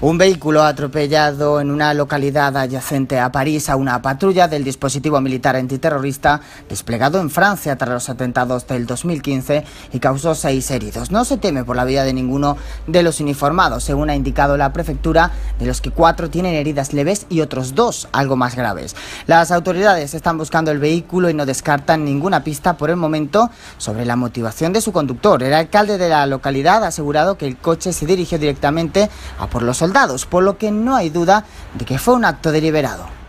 Un vehículo atropellado en una localidad adyacente a París a una patrulla del dispositivo militar antiterrorista desplegado en Francia tras los atentados del 2015 y causó seis heridos. No se teme por la vida de ninguno de los uniformados, según ha indicado la prefectura, de los que cuatro tienen heridas leves y otros dos algo más graves. Las autoridades están buscando el vehículo y no descartan ninguna pista por el momento sobre la motivación de su conductor. El alcalde de la localidad ha asegurado que el coche se dirigió directamente a por los por lo que no hay duda de que fue un acto deliberado.